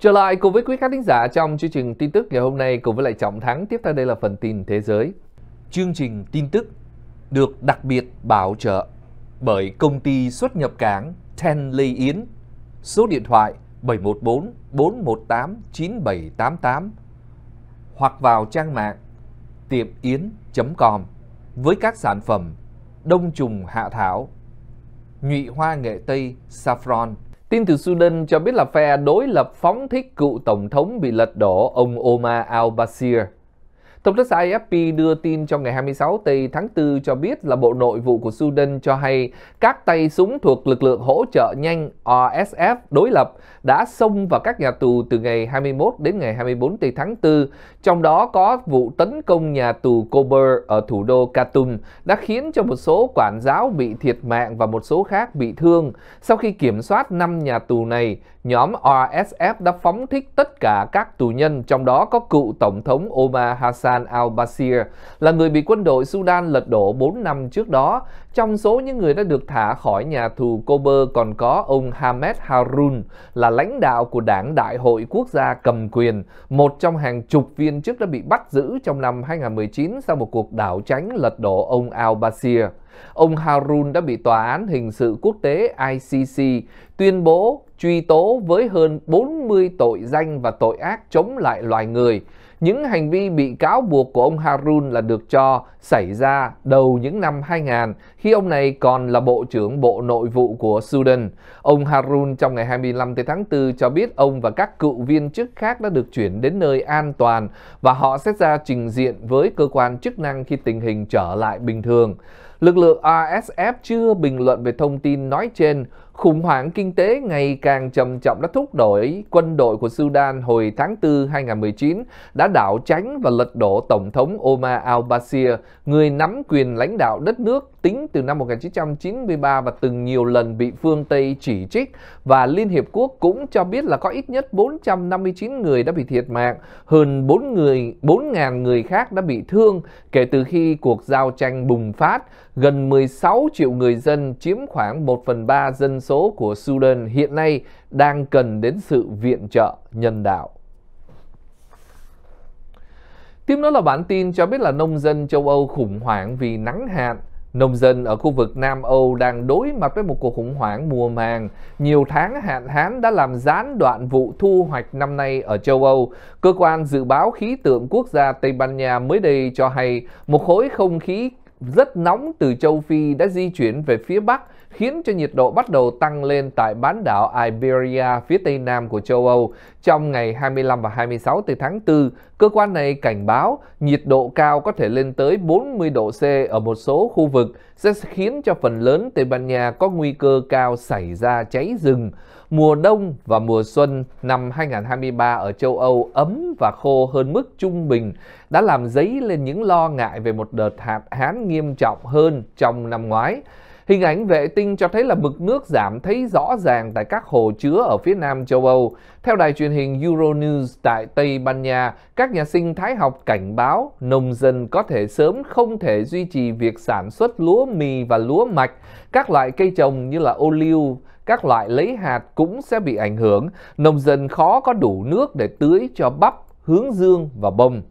Trở lại cùng với quý khán thính giả trong chương trình tin tức ngày hôm nay cùng với lại Trọng Thắng. Tiếp theo đây là phần tin thế giới. Chương trình tin tức được đặc biệt bảo trợ bởi công ty xuất nhập cảng Ten Lê Yến. Số điện thoại 714 418 9788 hoặc vào trang mạng tiệmyến.com với các sản phẩm đông trùng hạ thảo, nhụy hoa nghệ tây saffron, Tin từ Sudan cho biết là phe đối lập phóng thích cựu tổng thống bị lật đổ ông Omar al-Bashir Thông tấn xã AFP đưa tin trong ngày 26 tây tháng 4 cho biết là Bộ Nội vụ của Sudan cho hay các tay súng thuộc lực lượng hỗ trợ nhanh RSF đối lập đã xông vào các nhà tù từ ngày 21 đến ngày 24 tây tháng 4, trong đó có vụ tấn công nhà tù Kober ở thủ đô Khartoum đã khiến cho một số quản giáo bị thiệt mạng và một số khác bị thương. Sau khi kiểm soát 5 nhà tù này, nhóm RSF đã phóng thích tất cả các tù nhân, trong đó có cựu Tổng thống Omar Hassan Hassan al Bashir là người bị quân đội Sudan lật đổ 4 năm trước đó. Trong số những người đã được thả khỏi nhà tù Kober còn có ông Hamed Harun là lãnh đạo của đảng Đại hội Quốc gia cầm quyền, một trong hàng chục viên chức đã bị bắt giữ trong năm 2019 sau một cuộc đảo tránh lật đổ ông al Bashir. Ông Harun đã bị tòa án hình sự quốc tế ICC tuyên bố truy tố với hơn 40 tội danh và tội ác chống lại loài người, những hành vi bị cáo buộc của ông Harun là được cho xảy ra đầu những năm 2000 khi ông này còn là Bộ trưởng Bộ Nội vụ của Sudan. Ông Harun trong ngày 25 tháng 4 cho biết ông và các cựu viên chức khác đã được chuyển đến nơi an toàn và họ sẽ ra trình diện với cơ quan chức năng khi tình hình trở lại bình thường. Lực lượng RSF chưa bình luận về thông tin nói trên. Khủng hoảng kinh tế ngày càng trầm trọng đã thúc đẩy quân đội của Sudan hồi tháng 4 2019 đã đảo tránh và lật đổ Tổng thống Omar al-Bashir, người nắm quyền lãnh đạo đất nước tính từ năm 1993 và từng nhiều lần bị phương Tây chỉ trích và Liên Hiệp Quốc cũng cho biết là có ít nhất 459 người đã bị thiệt mạng, hơn 4 000 người khác đã bị thương kể từ khi cuộc giao tranh bùng phát, gần 16 triệu người dân chiếm khoảng 1 phần 3 dân số của Sudan hiện nay đang cần đến sự viện trợ nhân đạo. Tiếp đó là bản tin cho biết là nông dân châu Âu khủng hoảng vì nắng hạn. Nông dân ở khu vực Nam Âu đang đối mặt với một cuộc khủng hoảng mùa màng. Nhiều tháng hạn hán đã làm gián đoạn vụ thu hoạch năm nay ở châu Âu. Cơ quan dự báo khí tượng quốc gia Tây Ban Nha mới đây cho hay một khối không khí rất nóng từ châu Phi đã di chuyển về phía Bắc khiến cho nhiệt độ bắt đầu tăng lên tại bán đảo Iberia phía tây nam của châu Âu trong ngày 25 và 26 từ tháng 4. Cơ quan này cảnh báo nhiệt độ cao có thể lên tới 40 độ C ở một số khu vực sẽ khiến cho phần lớn Tây Ban Nha có nguy cơ cao xảy ra cháy rừng. Mùa đông và mùa xuân năm 2023 ở châu Âu ấm và khô hơn mức trung bình đã làm dấy lên những lo ngại về một đợt hạn hán nghiêm trọng hơn trong năm ngoái. Hình ảnh vệ tinh cho thấy là mực nước giảm thấy rõ ràng tại các hồ chứa ở phía nam châu Âu. Theo đài truyền hình Euronews tại Tây Ban Nha, các nhà sinh thái học cảnh báo nông dân có thể sớm không thể duy trì việc sản xuất lúa mì và lúa mạch. Các loại cây trồng như là ô liu, các loại lấy hạt cũng sẽ bị ảnh hưởng. Nông dân khó có đủ nước để tưới cho bắp, hướng dương và bông.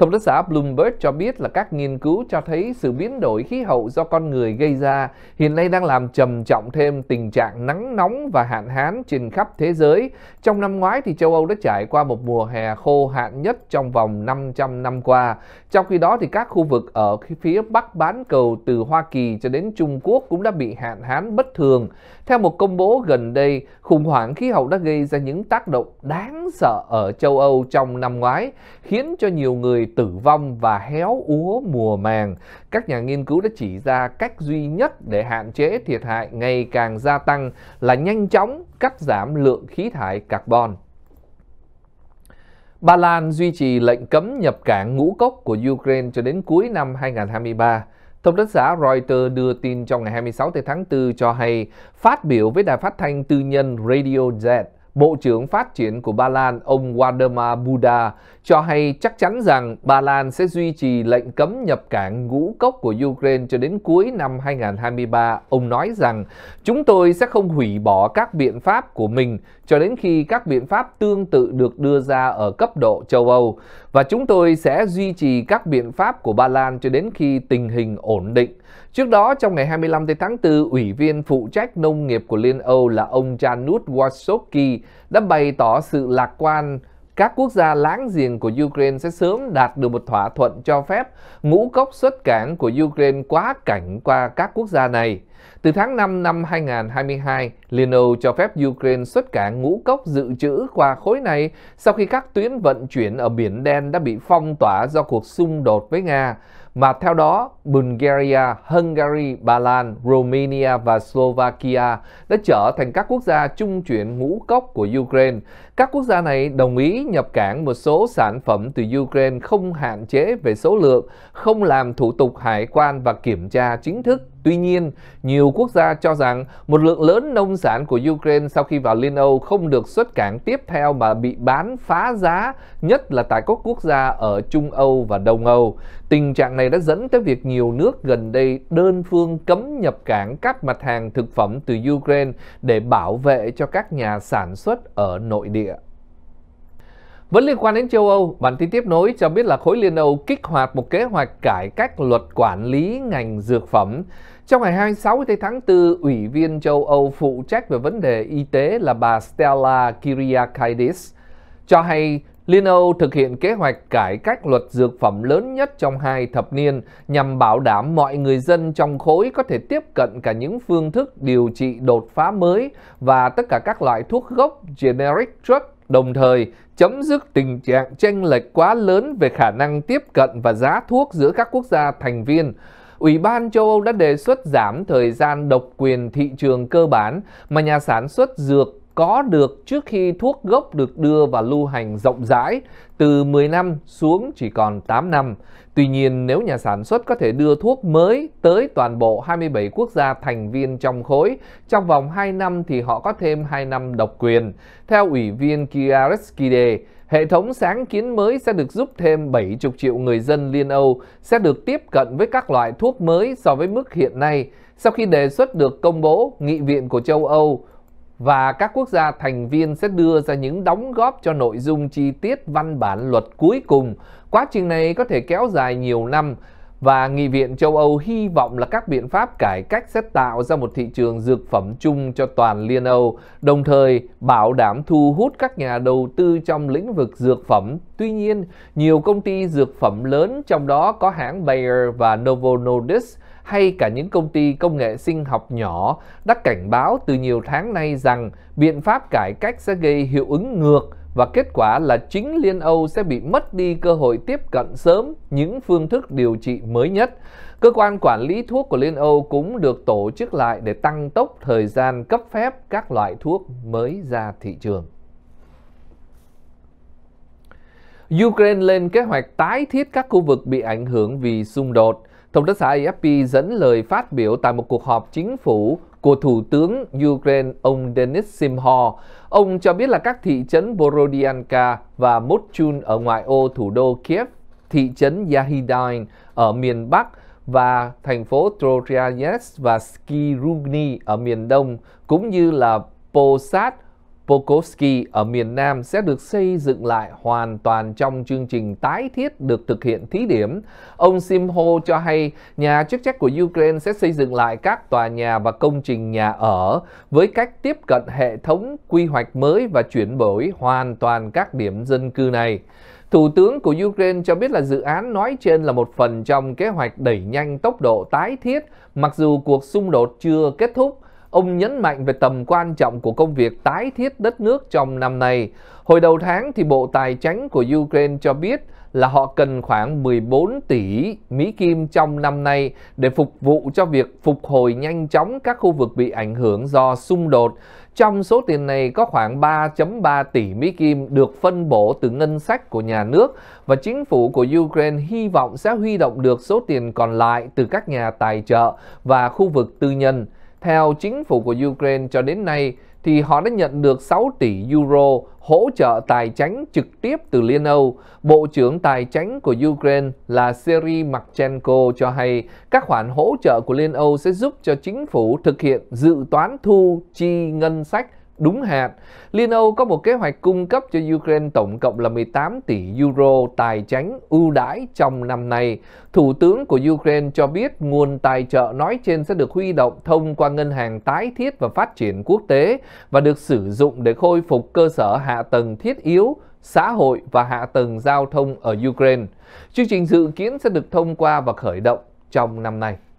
Thông tấn xã Bloomberg cho biết là các nghiên cứu cho thấy sự biến đổi khí hậu do con người gây ra hiện nay đang làm trầm trọng thêm tình trạng nắng nóng và hạn hán trên khắp thế giới. Trong năm ngoái thì châu Âu đã trải qua một mùa hè khô hạn nhất trong vòng 500 năm qua. Trong khi đó thì các khu vực ở phía bắc bán cầu từ Hoa Kỳ cho đến Trung Quốc cũng đã bị hạn hán bất thường. Theo một công bố gần đây, khủng hoảng khí hậu đã gây ra những tác động đáng sợ ở châu Âu trong năm ngoái, khiến cho nhiều người tử vong và héo úa mùa màng. Các nhà nghiên cứu đã chỉ ra cách duy nhất để hạn chế thiệt hại ngày càng gia tăng là nhanh chóng cắt giảm lượng khí thải carbon. Ba Lan duy trì lệnh cấm nhập cảng ngũ cốc của Ukraine cho đến cuối năm 2023. Thông tấn xã Reuters đưa tin trong ngày 26 tháng 4 cho hay, phát biểu với đài phát thanh tư nhân Radio Z, Bộ trưởng Phát triển của Ba Lan ông Waldemar Buda cho hay chắc chắn rằng Ba Lan sẽ duy trì lệnh cấm nhập cảng ngũ cốc của Ukraine cho đến cuối năm 2023. Ông nói rằng chúng tôi sẽ không hủy bỏ các biện pháp của mình cho đến khi các biện pháp tương tự được đưa ra ở cấp độ châu Âu và chúng tôi sẽ duy trì các biện pháp của Ba Lan cho đến khi tình hình ổn định Trước đó, trong ngày 25 tháng 4, Ủy viên phụ trách nông nghiệp của Liên Âu là ông Janusz Wojcicki đã bày tỏ sự lạc quan các quốc gia láng giềng của Ukraine sẽ sớm đạt được một thỏa thuận cho phép ngũ cốc xuất cảng của Ukraine quá cảnh qua các quốc gia này. Từ tháng 5 năm 2022, Liên Âu cho phép Ukraine xuất cảng ngũ cốc dự trữ qua khối này sau khi các tuyến vận chuyển ở Biển Đen đã bị phong tỏa do cuộc xung đột với Nga mà theo đó Bulgaria, Hungary, Ba Lan, Romania và Slovakia đã trở thành các quốc gia trung chuyển ngũ cốc của Ukraine. Các quốc gia này đồng ý nhập cảng một số sản phẩm từ Ukraine không hạn chế về số lượng, không làm thủ tục hải quan và kiểm tra chính thức Tuy nhiên, nhiều quốc gia cho rằng một lượng lớn nông sản của Ukraine sau khi vào Liên Âu không được xuất cảng tiếp theo mà bị bán phá giá, nhất là tại các quốc gia ở Trung Âu và Đông Âu. Tình trạng này đã dẫn tới việc nhiều nước gần đây đơn phương cấm nhập cảng các mặt hàng thực phẩm từ Ukraine để bảo vệ cho các nhà sản xuất ở nội địa. Vẫn liên quan đến châu Âu, bản tin tiếp nối cho biết là khối Liên Âu kích hoạt một kế hoạch cải cách luật quản lý ngành dược phẩm. Trong ngày 26 tháng 4, Ủy viên châu Âu phụ trách về vấn đề y tế là bà Stella Kyriakidis cho hay Liên Âu thực hiện kế hoạch cải cách luật dược phẩm lớn nhất trong hai thập niên nhằm bảo đảm mọi người dân trong khối có thể tiếp cận cả những phương thức điều trị đột phá mới và tất cả các loại thuốc gốc generic drug đồng thời chấm dứt tình trạng tranh lệch quá lớn về khả năng tiếp cận và giá thuốc giữa các quốc gia thành viên. Ủy ban châu Âu đã đề xuất giảm thời gian độc quyền thị trường cơ bản mà nhà sản xuất dược có được trước khi thuốc gốc được đưa vào lưu hành rộng rãi từ 10 năm xuống chỉ còn 8 năm. Tuy nhiên, nếu nhà sản xuất có thể đưa thuốc mới tới toàn bộ 27 quốc gia thành viên trong khối, trong vòng 2 năm thì họ có thêm 2 năm độc quyền. Theo ủy viên Kiareskide, hệ thống sáng kiến mới sẽ được giúp thêm 70 triệu người dân Liên Âu sẽ được tiếp cận với các loại thuốc mới so với mức hiện nay. Sau khi đề xuất được công bố, Nghị viện của châu Âu và các quốc gia thành viên sẽ đưa ra những đóng góp cho nội dung chi tiết văn bản luật cuối cùng. Quá trình này có thể kéo dài nhiều năm và Nghị viện châu Âu hy vọng là các biện pháp cải cách sẽ tạo ra một thị trường dược phẩm chung cho toàn Liên Âu, đồng thời bảo đảm thu hút các nhà đầu tư trong lĩnh vực dược phẩm. Tuy nhiên, nhiều công ty dược phẩm lớn trong đó có hãng Bayer và Novo Nordisk hay cả những công ty công nghệ sinh học nhỏ đã cảnh báo từ nhiều tháng nay rằng biện pháp cải cách sẽ gây hiệu ứng ngược và kết quả là chính Liên Âu sẽ bị mất đi cơ hội tiếp cận sớm những phương thức điều trị mới nhất. Cơ quan quản lý thuốc của Liên Âu cũng được tổ chức lại để tăng tốc thời gian cấp phép các loại thuốc mới ra thị trường. Ukraine lên kế hoạch tái thiết các khu vực bị ảnh hưởng vì xung đột. Thống đốc xã AFP dẫn lời phát biểu tại một cuộc họp chính phủ của Thủ tướng Ukraine ông Denis Simho. Ông cho biết là các thị trấn Borodianka và Mochun ở ngoại ô thủ đô Kiev, thị trấn Yahidain ở miền Bắc và thành phố Troyes và Skirugny ở miền Đông, cũng như là Posad Pokovsky ở miền Nam sẽ được xây dựng lại hoàn toàn trong chương trình tái thiết được thực hiện thí điểm. Ông Simho cho hay nhà chức trách của Ukraine sẽ xây dựng lại các tòa nhà và công trình nhà ở với cách tiếp cận hệ thống quy hoạch mới và chuyển đổi hoàn toàn các điểm dân cư này. Thủ tướng của Ukraine cho biết là dự án nói trên là một phần trong kế hoạch đẩy nhanh tốc độ tái thiết mặc dù cuộc xung đột chưa kết thúc. Ông nhấn mạnh về tầm quan trọng của công việc tái thiết đất nước trong năm nay. Hồi đầu tháng thì Bộ Tài chính của Ukraine cho biết là họ cần khoảng 14 tỷ Mỹ Kim trong năm nay để phục vụ cho việc phục hồi nhanh chóng các khu vực bị ảnh hưởng do xung đột. Trong số tiền này có khoảng 3.3 tỷ Mỹ Kim được phân bổ từ ngân sách của nhà nước và chính phủ của Ukraine hy vọng sẽ huy động được số tiền còn lại từ các nhà tài trợ và khu vực tư nhân. Theo chính phủ của Ukraine cho đến nay, thì họ đã nhận được 6 tỷ euro hỗ trợ tài chính trực tiếp từ Liên Âu. Bộ trưởng Tài chính của Ukraine là Seri Marchenko cho hay các khoản hỗ trợ của Liên Âu sẽ giúp cho chính phủ thực hiện dự toán thu chi ngân sách đúng hạn. Liên Âu có một kế hoạch cung cấp cho Ukraine tổng cộng là 18 tỷ euro tài chính ưu đãi trong năm nay. Thủ tướng của Ukraine cho biết nguồn tài trợ nói trên sẽ được huy động thông qua Ngân hàng Tái thiết và Phát triển Quốc tế và được sử dụng để khôi phục cơ sở hạ tầng thiết yếu xã hội và hạ tầng giao thông ở Ukraine. Chương trình dự kiến sẽ được thông qua và khởi động trong năm nay.